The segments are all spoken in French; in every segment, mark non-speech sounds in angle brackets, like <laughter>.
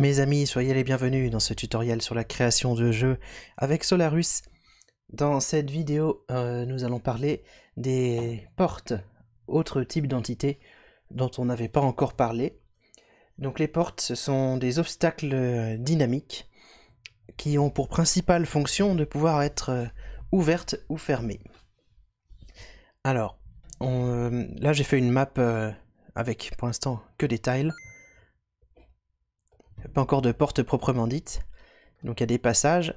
Mes amis, soyez les bienvenus dans ce tutoriel sur la création de jeux avec Solarus. Dans cette vidéo, euh, nous allons parler des portes, autre type d'entité dont on n'avait pas encore parlé. Donc les portes, ce sont des obstacles euh, dynamiques qui ont pour principale fonction de pouvoir être euh, ouvertes ou fermées. Alors, là j'ai fait une map avec pour l'instant que des tiles pas encore de porte proprement dite. Donc il y a des passages.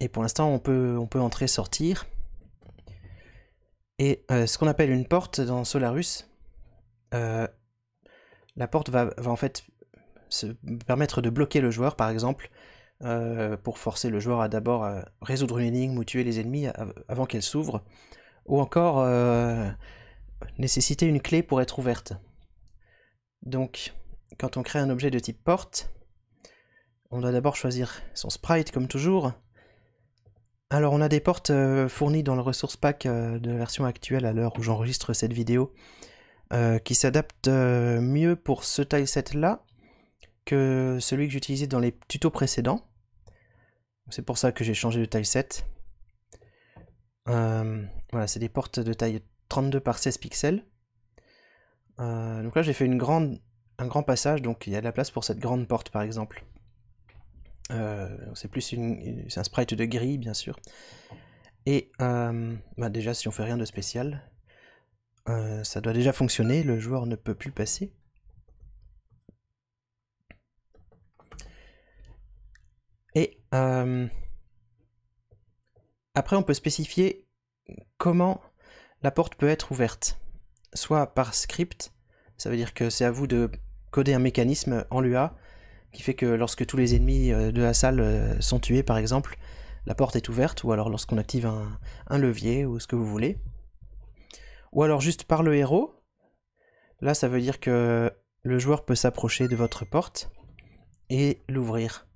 Et pour l'instant, on peut, on peut entrer, sortir. Et euh, ce qu'on appelle une porte dans Solarus, euh, la porte va, en fait se permettre de bloquer le joueur, par exemple, euh, pour forcer le joueur à d'abord résoudre une énigme ou tuer les ennemis avant qu'elle s'ouvre, ou encore nécessiter une clé pour être ouverte. Donc, quand on crée un objet de type porte, on doit d'abord choisir son sprite comme toujours. Alors on a des portes euh, fournies dans le ressource pack euh, de la version actuelle à l'heure où j'enregistre cette vidéo, euh, qui s'adaptent mieux pour ce tileset là que celui que j'utilisais dans les tutos précédents. C'est pour ça que j'ai changé de tileset. voilà, c'est des portes de taille 32 par 16 pixels. Euh, donc là, j'ai fait un grand passage, donc il y a de la place pour cette grande porte, par exemple. Euh, c'est plus un sprite de gris, bien sûr. Et euh, bah, déjà, si on fait rien de spécial, ça doit déjà fonctionner. Le joueur ne peut plus passer. Et après, on peut spécifier comment la porte peut être ouverte soit par script, ça veut dire que c'est à vous de coder un mécanisme en Lua qui fait que lorsque tous les ennemis euh, de la salle euh, sont tués par exemple, la porte est ouverte, ou alors lorsqu'on active un, levier, ou ce que vous voulez. Ou alors juste par le héros. Là, ça veut dire que le joueur peut s'approcher de votre porte et l'ouvrir.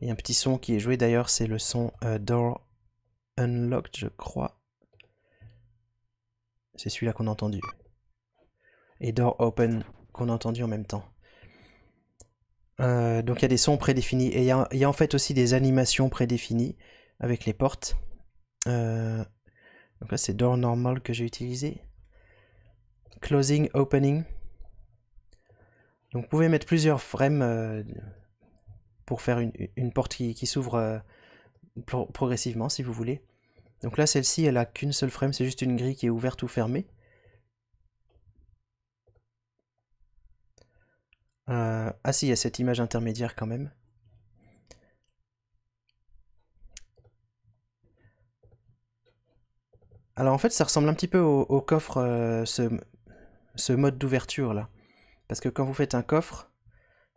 Il y a un petit son qui est joué d'ailleurs, c'est le son d'or euh, Door Unlocked, je crois. C'est celui-là qu'on a entendu. Et Door Open qu'on a entendu en même temps. Euh, donc il y a des sons prédéfinis. Et il y, a en fait aussi des animations prédéfinies avec les portes. Euh, donc là c'est Door Normal que j'ai utilisé. Closing, Opening. Donc vous pouvez mettre plusieurs frames euh, pour faire une, porte qui s'ouvre progressivement si vous voulez. Donc là, celle-ci, elle a qu'une seule frame, c'est juste une grille qui est ouverte ou fermée. Euh, ah si, il y a cette image intermédiaire quand même. Alors en fait, ça ressemble un petit peu au, coffre, euh, ce, ce, mode d'ouverture là. Parce que quand vous faites un coffre,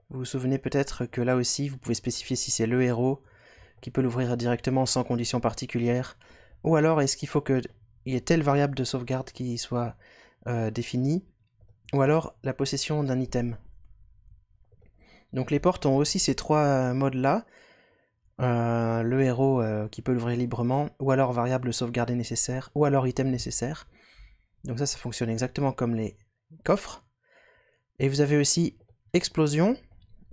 vous vous souvenez peut-être que là aussi, vous pouvez spécifier si c'est le héros, qui peut l'ouvrir directement sans condition particulière Ou alors est-ce qu'il faut qu'il y ait telle variable de sauvegarde qui soit euh, définie Ou alors la possession d'un item Donc les portes ont aussi ces trois euh, modes-là. Euh, le héros qui peut l'ouvrir librement, ou alors variable sauvegardée nécessaire, ou alors item nécessaire. Donc ça, ça fonctionne exactement comme les coffres. Et vous avez aussi explosion.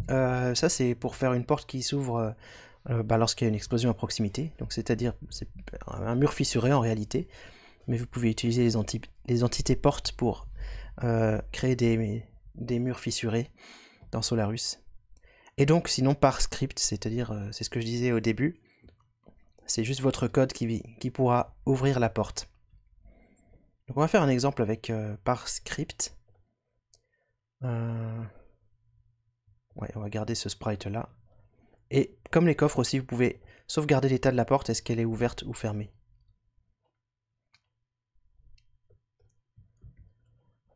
ça, c'est pour faire une porte qui s'ouvre euh, bah, lorsqu'il y a une explosion à proximité. Donc c'est-à-dire un mur fissuré en réalité, mais vous pouvez utiliser les, entités portes pour euh, créer des, murs fissurés dans Solarus. Et donc sinon par script, c'est-à-dire euh, c'est ce que je disais au début, c'est juste votre code qui, qui pourra ouvrir la porte. Donc on va faire un exemple avec par script. Ouais, on va garder ce sprite là. Et comme les coffres aussi, vous pouvez sauvegarder l'état de la porte, est-ce qu'elle est ouverte ou fermée.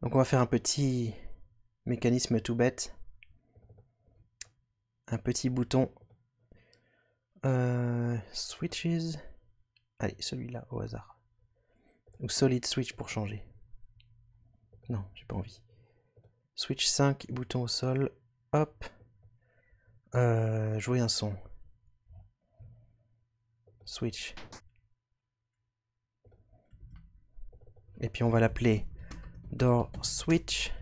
Donc on va faire un petit mécanisme tout bête. Un petit bouton euh, switches. Allez, celui-là au hasard. Ou solid switch pour changer. Non, j'ai pas envie. Switch 5, bouton au sol. Hop. Euh, jouer un son. Switch. Et puis on va l'appeler door switch.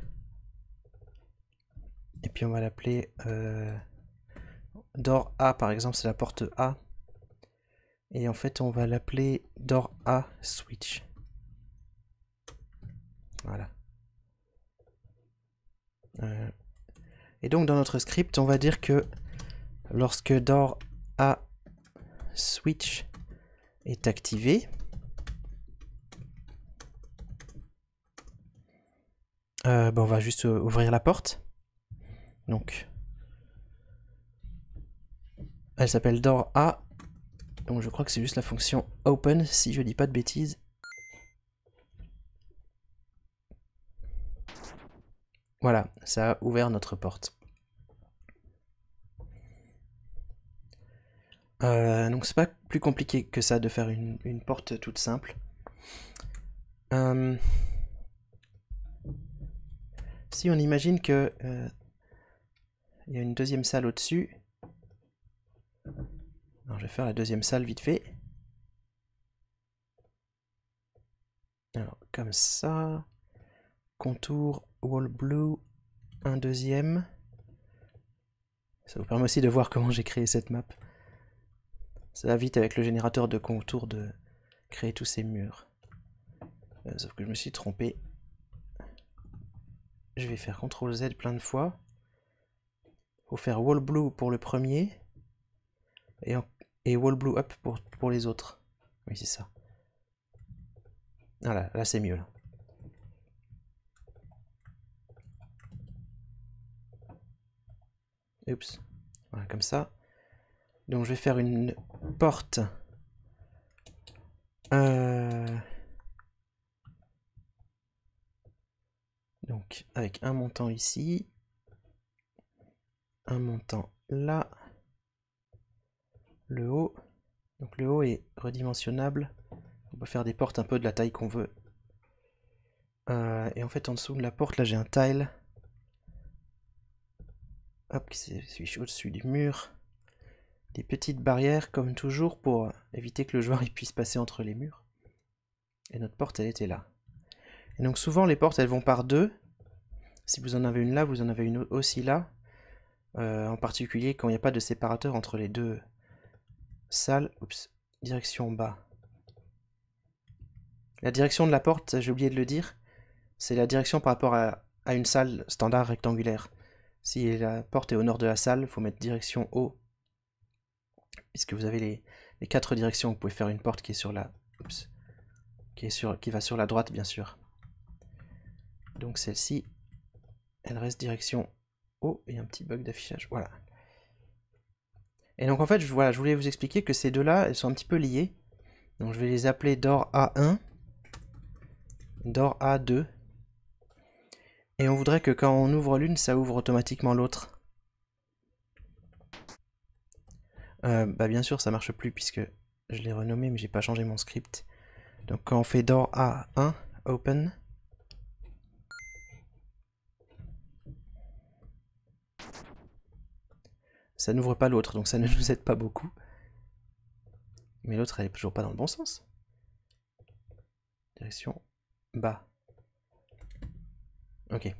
Et puis on va l'appeler euh, door A par exemple, c'est la porte A. Et en fait on va l'appeler door A switch. Voilà. Euh, et donc dans notre script, on va dire que lorsque door a switch est activé, euh, ben, on va juste ouvrir la porte. Donc elle s'appelle door a. Donc je crois que c'est juste la fonction open si je dis pas de bêtises. Voilà, ça a ouvert notre porte. Euh, donc c'est pas plus compliqué que ça de faire une, porte toute simple. Euh, si on imagine que euh, il y a une deuxième salle au-dessus. Alors je vais faire la deuxième salle vite fait. Alors comme ça. Contour, wall blue, un deuxième. Ça vous permet aussi de voir comment j'ai créé cette map. Ça va vite avec le générateur de contour de créer tous ces murs. Euh, sauf que je me suis trompé. Je vais faire CTRL Z plein de fois. Faut faire Wall Blue pour le premier. Et, Wall Blue Up pour, les autres. Oui, c'est ça. Voilà, là, c'est mieux. Là. Oups. Voilà, comme ça. Donc je vais faire une porte. Euh, donc avec un montant ici. Un montant là. Le haut. Donc le haut est redimensionnable. On peut faire des portes un peu de la taille qu'on veut. Euh, et en fait en dessous de la porte, là j'ai un tile. Hop, qui se au-dessus du mur des petites barrières comme toujours pour éviter que le joueur y <laughs> puisse passer entre les murs. Et notre porte, elle était là. Et donc souvent, les portes, elles vont par deux. Si vous en avez une là, vous en avez une aussi là. Euh, en particulier quand il n'y a pas de séparateur entre les deux salles. Oups, direction bas. La direction de la porte, j'ai oublié de le dire, c'est la direction par rapport à, à une salle standard rectangulaire. Si la porte est au nord de la salle, il faut mettre direction haut Puisque vous avez les, quatre directions, vous pouvez faire une porte qui est sur la... qui, est sur, qui va sur la droite, bien sûr. Donc celle-ci, elle reste direction haut, et un petit bug d'affichage, voilà. Et donc en fait, je, voilà, je voulais vous expliquer que ces deux-là, elles sont un petit peu liées. Donc je vais les appeler DOR A1, DOR A2. Et on voudrait que quand on ouvre l'une, ça ouvre automatiquement l'autre. Euh, bah bien sûr ça marche plus puisque je l'ai renommé mais j'ai pas changé mon script. Donc quand on fait door A1, open. Ça n'ouvre pas l'autre, donc ça ne <laughs> nous aide pas beaucoup. Mais l'autre elle est toujours pas dans le bon sens. Direction bas. Ok.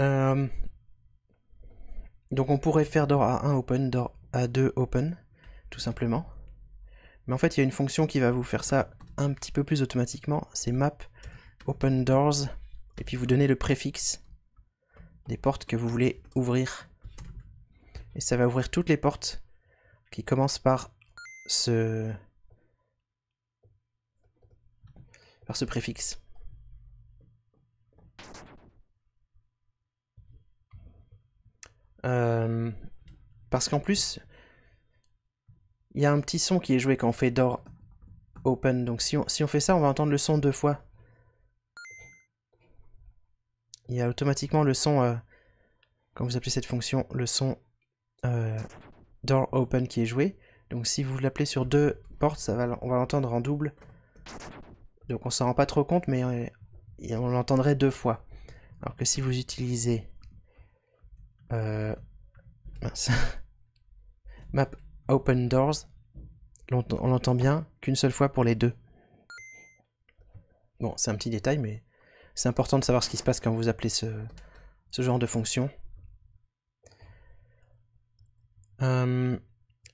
Euh, donc on pourrait faire door A1 open, door A2 open, tout simplement. Mais en fait, il y a une fonction qui va vous faire ça un petit peu plus automatiquement. C'est map open doors, et puis vous donnez le préfixe des portes que vous voulez ouvrir. Et ça va ouvrir toutes les portes qui commencent par ce, par ce préfixe. Euh, parce qu'en plus, il y a un petit son qui est joué quand on fait door open. Donc si on, si on fait ça, on va entendre le son deux fois. Il y a automatiquement le son, euh, quand vous appelez cette fonction, le son euh, door open qui est joué. Donc si vous l'appelez sur deux portes, ça va, on va l'entendre en double. Donc on s'en rend pas trop compte, mais on l'entendrait deux fois. Alors que si vous utilisez euh, <laughs> map open doors, on l'entend bien qu'une seule fois pour les deux. Bon, c'est un petit détail, mais c'est important de savoir ce qui se passe quand vous appelez ce, genre de fonction. Euh,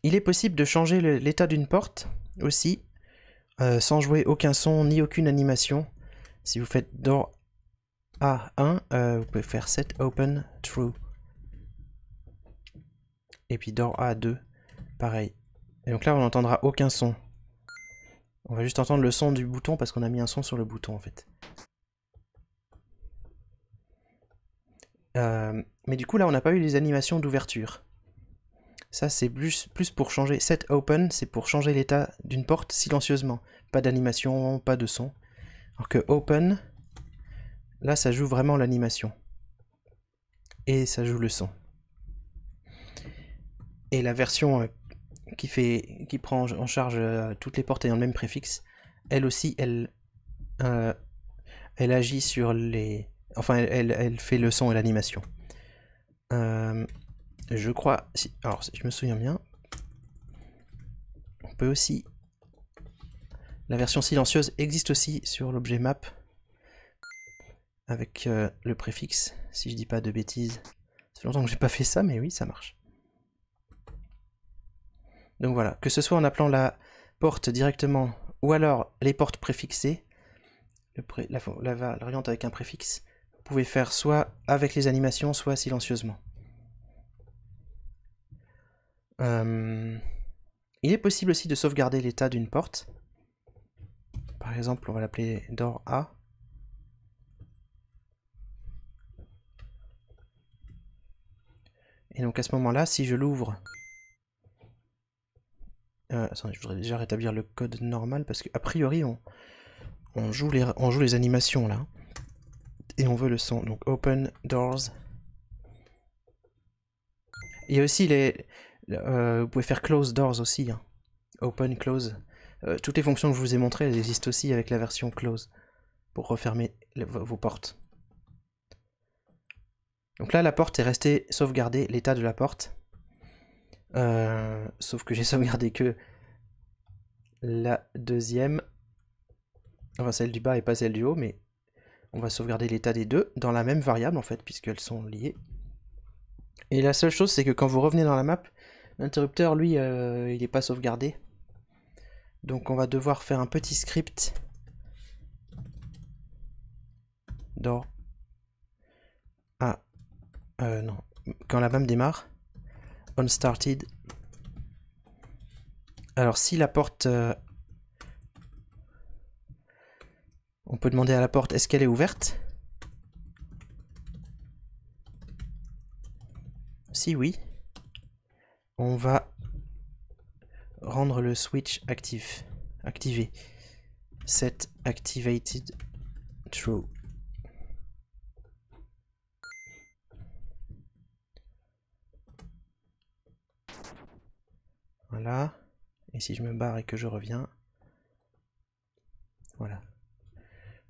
il est possible de changer l'état d'une porte aussi, euh, sans jouer aucun son ni aucune animation. Si vous faites door A1, vous pouvez faire set open true. Et puis dans A 2, pareil. Et donc là, on n'entendra aucun son. On va juste entendre le son du bouton parce qu'on a mis un son sur le bouton en fait. Euh, mais du coup, là, on n'a pas eu les animations d'ouverture. Ça, c'est plus, plus pour changer. Set open, c'est pour changer l'état d'une porte silencieusement. Pas d'animation, pas de son. Alors que open, là, ça joue vraiment l'animation. Et ça joue le son et la version euh, qui, fait, qui prend en charge euh, toutes les portes ayant le même préfixe, elle aussi, elle, euh, elle agit sur les... Enfin, elle, fait le son et l'animation. je crois... Si, alors, je me souviens bien, on peut aussi... La version silencieuse existe aussi sur l'objet map avec le préfixe, si je dis pas de bêtises. C'est longtemps que j'ai pas fait ça, mais oui, ça marche. Donc voilà, que ce soit en appelant la porte directement ou alors les portes préfixées, le la, avec un préfixe, vous pouvez faire soit avec les animations, soit silencieusement. Euh, il est possible aussi de sauvegarder l'état d'une porte. Par exemple, on va l'appeler door A. Et donc à ce moment-là, si je l'ouvre euh, je voudrais déjà rétablir le code normal parce qu'a priori on, joue les, animations là. Et on veut le son. Donc open doors. Il y a aussi les... Euh, vous pouvez faire close doors aussi. Hein. Open, close. Euh, toutes les fonctions que je vous ai montrées, existent aussi avec la version close. Pour refermer vos portes. Donc là, la porte est restée sauvegardée, l'état de la porte. Euh, sauf que j'ai <laughs> sauvegardé que la deuxième. Enfin, celle du bas et pas celle du haut, mais on va sauvegarder l'état des deux dans la même variable en fait, puisqu'elles sont liées. Et la seule chose, c'est que quand vous revenez dans la map, l'interrupteur, lui, euh, il n'est pas sauvegardé. Donc on va devoir faire un petit script dans... Ah, euh, non. Quand la map démarre, unstarted. Alors si la porte... Euh, on peut demander à la porte est-ce qu'elle est ouverte Si oui, on va rendre le switch actif, activé. Set activated true. Et si je me barre et que je reviens, voilà.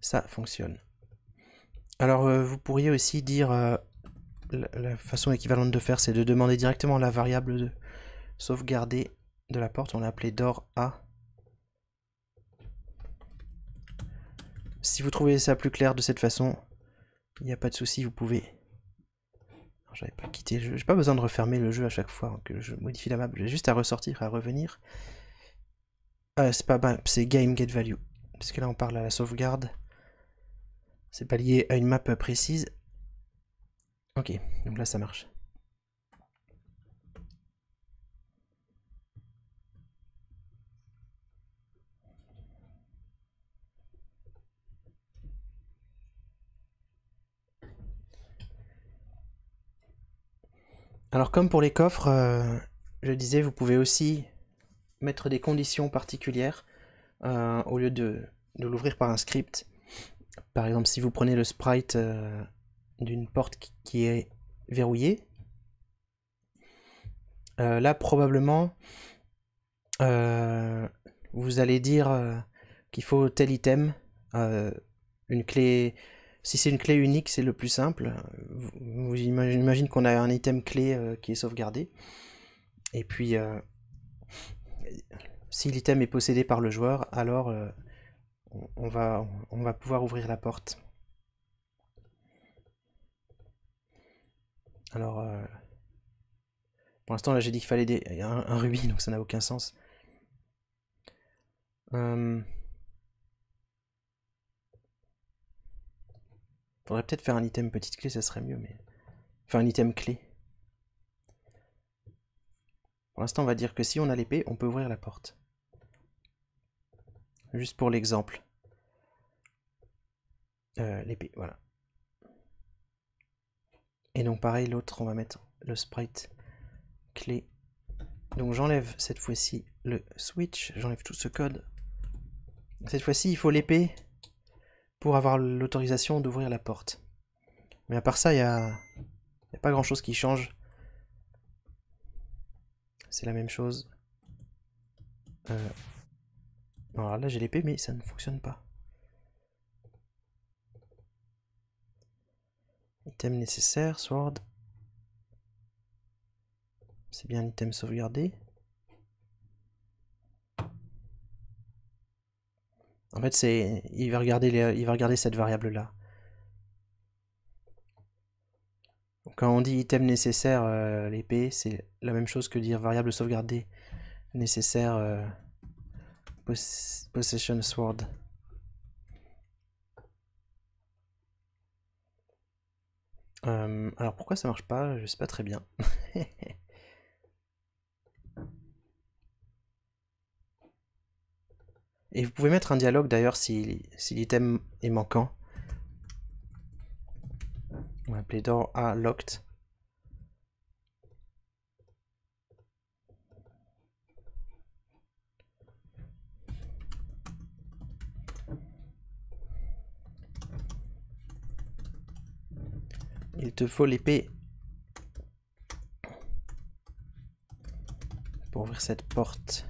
Ça fonctionne. Alors euh, vous pourriez aussi dire, euh, la, façon équivalente de faire, c'est de demander directement la variable de sauvegarder de la porte. On l'a appelée d'or A. Si vous trouvez ça plus clair de cette façon, il n'y a pas de souci, vous pouvez j'avais pas quitté J'ai pas besoin de refermer le jeu à chaque fois hein, que je modifie la map. J'ai juste à ressortir, à revenir. Ah, c'est pas c'est Game Get Value. Parce que là, on parle à la sauvegarde. C'est pas lié à une map précise. Ok, donc là, ça marche. Alors comme pour les coffres, euh, je disais, vous pouvez aussi mettre des conditions particulières euh, au lieu de, l'ouvrir par un script. Par exemple, si vous prenez le sprite euh, d'une porte qui est verrouillée, là probablement vous allez dire qu'il faut tel item, une clé si c'est une clé unique, c'est le plus simple. Vous qu'on a un item clé euh, qui est sauvegardé. Et puis, euh, si l'item est possédé par le joueur, alors euh, on, va, on va pouvoir ouvrir la porte. Alors, pour l'instant, là, j'ai dit qu'il fallait un, un, rubis, donc ça n'a aucun sens. Faudrait peut-être faire un item petite clé, ça serait mieux, mais... Enfin, un item clé. Pour l'instant, on va dire que si on a l'épée, on peut ouvrir la porte. Juste pour l'exemple. Euh, l'épée, voilà. Et donc pareil, l'autre, on va mettre le sprite clé. Donc j'enlève cette fois-ci le switch, j'enlève tout ce code. Cette fois-ci, il faut l'épée avoir l'autorisation d'ouvrir la porte. Mais à part ça, il n'y a... pas grand-chose qui change. C'est la même chose. Euh. Alors là, j'ai l'épée, mais ça ne fonctionne pas. Item nécessaire, sword. C'est bien l'item sauvegardé. En fait, c'est, il va regarder, il va regarder cette variable-là. Quand on dit item nécessaire, euh, l'épée, c'est la même chose que dire variable sauvegardée nécessaire euh, possession sword. Euh, alors pourquoi ça marche pas Je sais pas très bien. <laughs> Et vous pouvez mettre un dialogue d'ailleurs si, l'item est manquant. On va appeler Dor A locked. Il te faut l'épée pour ouvrir cette porte.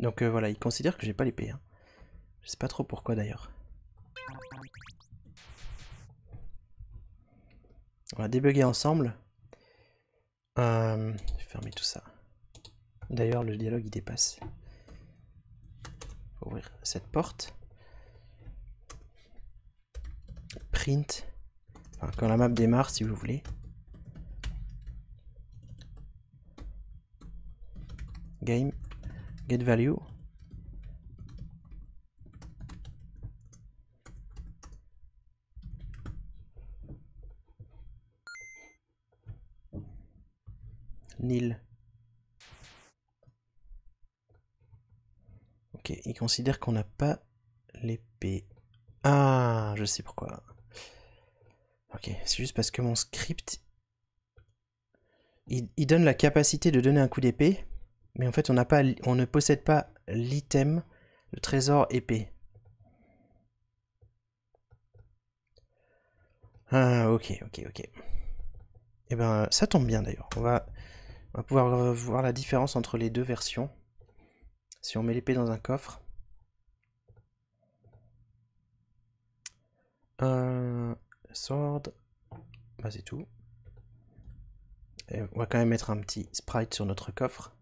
Donc euh, voilà, il considère que j'ai pas les Hein. Je sais pas trop pourquoi d'ailleurs. On va débugger ensemble. Euh, je vais fermer tout ça. D'ailleurs, le dialogue il dépasse. ouvrir cette porte. Print. quand la map démarre, si vous voulez. Game get value nil. Ok, il considère qu'on n'a pas l'épée. Ah, je sais pourquoi. Ok, c'est juste parce que mon script, il, il donne la capacité de donner un coup d'épée, mais en fait, on, pas, on ne possède pas l'item, le trésor épée. Ah, ok, ok, ok. Et eh ben, ça tombe bien d'ailleurs. On va, pouvoir voir la différence entre les deux versions. Si on met l'épée dans un coffre. sword. Bah, c'est tout. on va quand même mettre un petit sprite sur notre coffre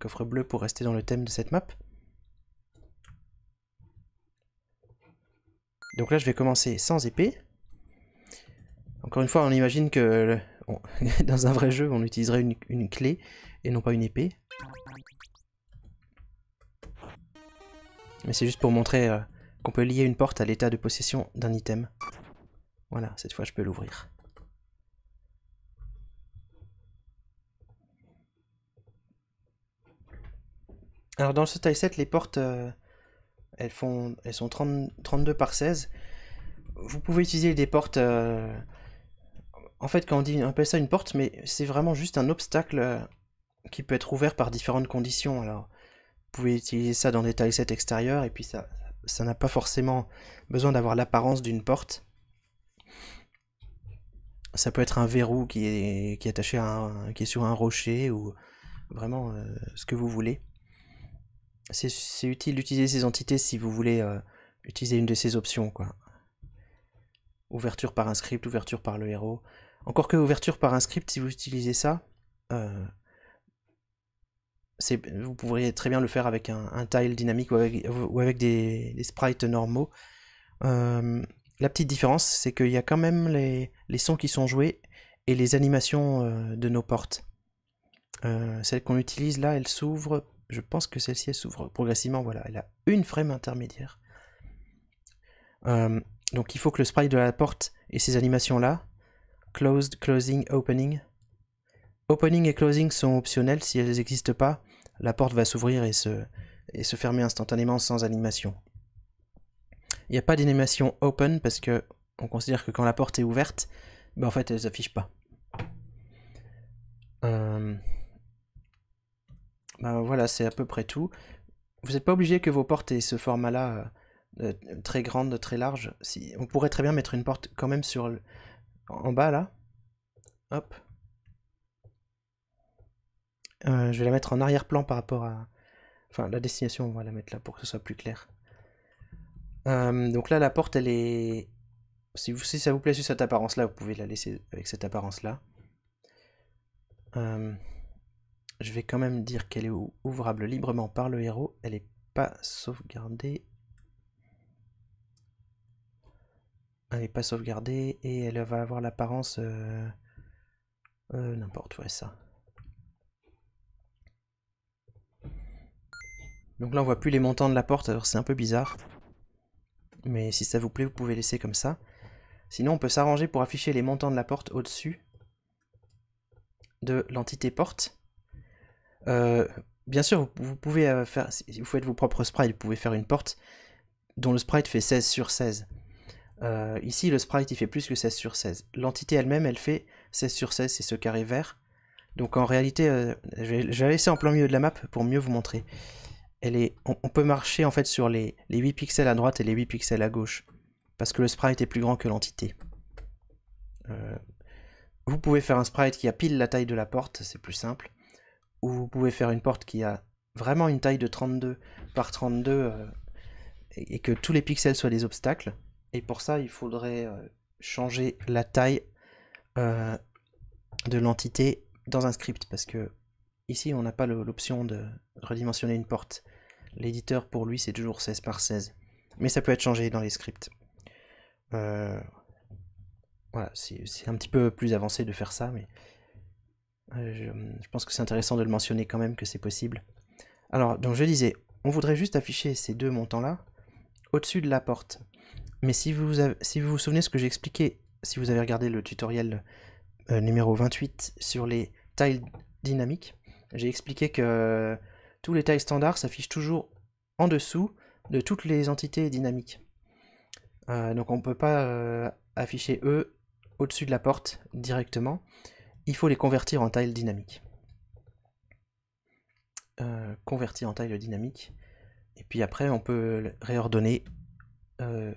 coffre bleu pour rester dans le thème de cette map. Donc là, je vais commencer sans épée. Encore une fois, on imagine que <laughs> dans un vrai jeu, on utiliserait une, clé et non pas une épée. Mais c'est juste pour montrer euh, qu'on peut lier une porte à l'état de possession d'un item. Voilà, cette fois je peux l'ouvrir. Alors dans ce taille 7, les portes, euh, elles, font, elles sont 30, 32 par 16. Vous pouvez utiliser des portes... Euh, en fait, quand on dit, on appelle ça une porte, mais c'est vraiment juste un obstacle euh, qui peut être ouvert par différentes conditions. Alors, vous pouvez utiliser ça dans des tilesets extérieurs, et puis ça ça n'a pas forcément besoin d'avoir l'apparence d'une porte. Ça peut être un verrou qui est, attaché à un, qui est sur un rocher, ou vraiment ce que vous voulez c'est utile d'utiliser ces entités si vous voulez euh, utiliser une de ces options. Quoi. Ouverture par un script, ouverture par le héros. Encore que ouverture par un script, si vous utilisez ça, euh, vous pourriez très bien le faire avec un, un tile dynamique ou avec, des, sprites normaux. Euh, la petite différence, c'est qu'il y a quand même les, sons qui sont joués et les animations de nos portes. Celle qu'on utilise là, elle s'ouvre je pense que celle-ci s'ouvre progressivement. Voilà, elle a une frame intermédiaire. Euh, donc il faut que le sprite de la porte et ces animations-là, closed, closing, opening. Opening et closing sont optionnels. Si elles n'existent pas, la porte va s'ouvrir et se, et se fermer instantanément sans animation. Il n'y a pas d'animation open parce que on considère que quand la porte est ouverte, ben en fait elle s'affiche pas. Euh, bah, voilà, c'est à peu près tout. Vous n'êtes pas obligé que vos portes aient ce format-là euh, euh, très grande, très large. Si, on pourrait très bien mettre une porte quand même sur en bas là. Hop. Euh, je vais la mettre en arrière-plan par rapport à... Enfin, la destination, on va la mettre là pour que ce soit plus clair. donc là, la porte, elle est... Si, vous, si ça vous plaît sur cette apparence-là, vous pouvez la laisser avec cette apparence-là je vais quand même dire qu'elle est ouvrable librement par le héros. Elle n'est pas sauvegardée. Elle n'est pas sauvegardée et elle va avoir l'apparence... Euh, euh, n'importe, quoi, ça. Donc là on voit plus les montants de la porte, alors c'est un peu bizarre. Mais si ça vous plaît, vous pouvez laisser comme ça. Sinon on peut s'arranger pour afficher les montants de la porte au-dessus de l'entité porte. Euh, bien sûr, vous, pouvez euh, faire, si vous faites vos propres sprites, vous pouvez faire une porte dont le sprite fait 16 sur 16. Euh, ici, le sprite, il fait plus que 16 sur 16. L'entité elle-même, elle fait 16 sur 16, c'est ce carré vert. Donc en réalité, je, vais, laisser en plein milieu de la map pour mieux vous montrer. Elle est, on, peut marcher en fait sur les, 8 pixels à droite et les 8 pixels à gauche. Parce que le sprite est plus grand que l'entité. vous pouvez faire un sprite qui a pile la taille de la porte, c'est plus simple où vous pouvez faire une porte qui a vraiment une taille de 32 par 32 euh, et, que tous les pixels soient des obstacles. Et pour ça, il faudrait euh, changer la taille euh, de l'entité dans un script parce que ici, on n'a pas l'option de redimensionner une porte. L'éditeur, pour lui, c'est toujours 16 par 16. Mais ça peut être changé dans les scripts. voilà, c'est un petit peu plus avancé de faire ça, mais euh, hum, je, pense que c'est intéressant de le mentionner quand même que c'est possible. Alors, donc je disais, on voudrait juste afficher ces deux montants-là au-dessus de la porte. Mais si vous, si vous vous souvenez ce que j'ai expliqué, si vous avez regardé le tutoriel euh, numéro 28 sur les tiles dynamiques, j'ai expliqué que euh, tous les tiles standards s'affichent toujours en dessous de toutes les entités dynamiques. donc on ne peut pas afficher eux au-dessus de la porte directement il faut les convertir en taille dynamique. Euh, convertir en taille dynamique. Et puis après, on peut réordonner euh,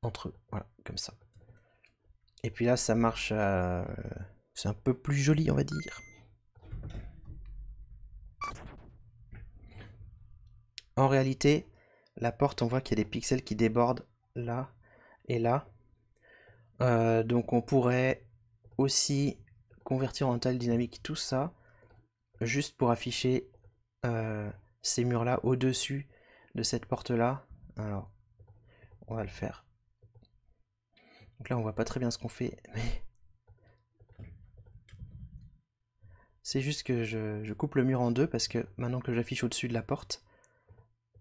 entre eux. Voilà, comme ça. Et puis là, ça marche C'est un peu plus joli, on va dire. En réalité, la porte, on voit qu'il y a des pixels qui débordent là et là. Euh, donc on pourrait aussi convertir en tile dynamique tout ça, juste pour afficher euh, ces murs-là au-dessus de cette porte-là. Alors, on va le faire. Donc là, on voit pas très bien ce qu'on fait, <laughs> mais... C'est juste que je, coupe le mur en deux, parce que maintenant que j'affiche au-dessus de la porte,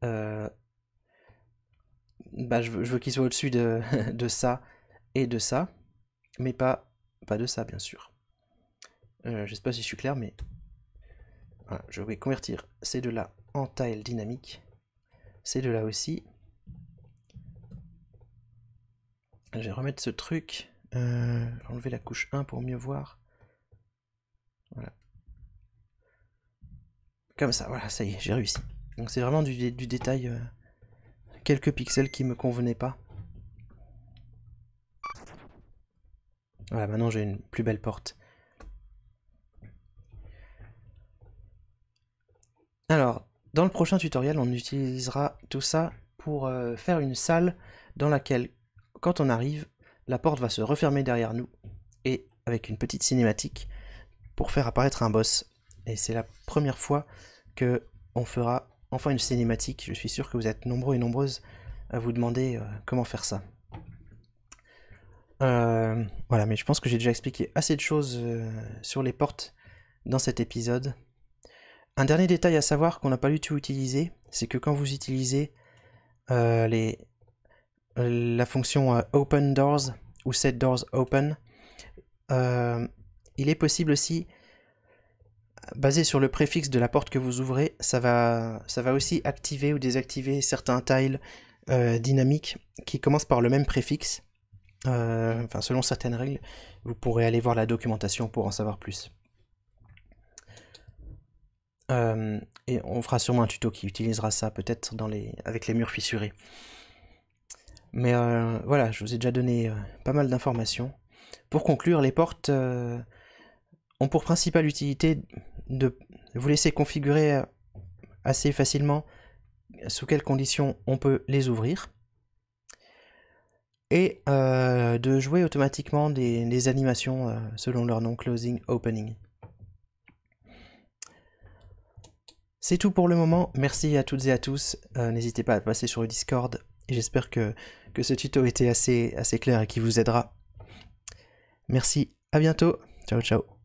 euh, bah, je veux, qu'il soit au-dessus de, <laughs> de ça et de ça, mais pas, pas de ça, bien sûr. Euh, je ne sais pas si je suis clair, mais voilà, je vais convertir ces deux-là en tile dynamique. Ces deux-là aussi. Je vais remettre ce truc. Euh, enlever la couche 1 pour mieux voir. Voilà. Comme ça, voilà, ça y est, j'ai réussi. Donc c'est vraiment du, détail. Euh, quelques pixels qui me convenaient pas. Voilà, maintenant j'ai une plus belle porte. Alors, dans le prochain tutoriel, on utilisera tout ça pour euh, faire une salle dans laquelle, quand on arrive, la porte va se refermer derrière nous et avec une petite cinématique pour faire apparaître un boss. Et c'est la première fois que on fera enfin une cinématique. Je suis sûr que vous êtes nombreux et nombreuses à vous demander euh, comment faire ça. Euh, voilà, mais je pense que j'ai déjà expliqué assez de choses sur les portes dans cet épisode. Un dernier détail à savoir qu'on n'a pas du tout utilisé, c'est que quand vous utilisez euh, la fonction euh, open doors ou set doors open, euh, il est possible aussi, basé sur le préfixe de la porte que vous ouvrez, ça va, ça va aussi activer ou désactiver certains tiles dynamiques qui commencent par le même préfixe. enfin, selon certaines règles, vous pourrez aller voir la documentation pour en savoir plus. Euh, et on fera sûrement un tuto qui utilisera ça peut-être les, avec les murs fissurés. Mais euh, voilà, je vous ai déjà donné euh, pas mal d'informations. Pour conclure, les portes ont pour principale utilité de vous laisser configurer assez facilement sous quelles conditions on peut les ouvrir. Et de jouer automatiquement des, des animations selon leur nom, closing, opening. C'est tout pour le moment. Merci à toutes et à tous. Euh, n'hésitez pas à passer sur le Discord. J'espère que, que ce tuto était assez, assez clair et qui vous aidera. Merci, à bientôt. Ciao, ciao.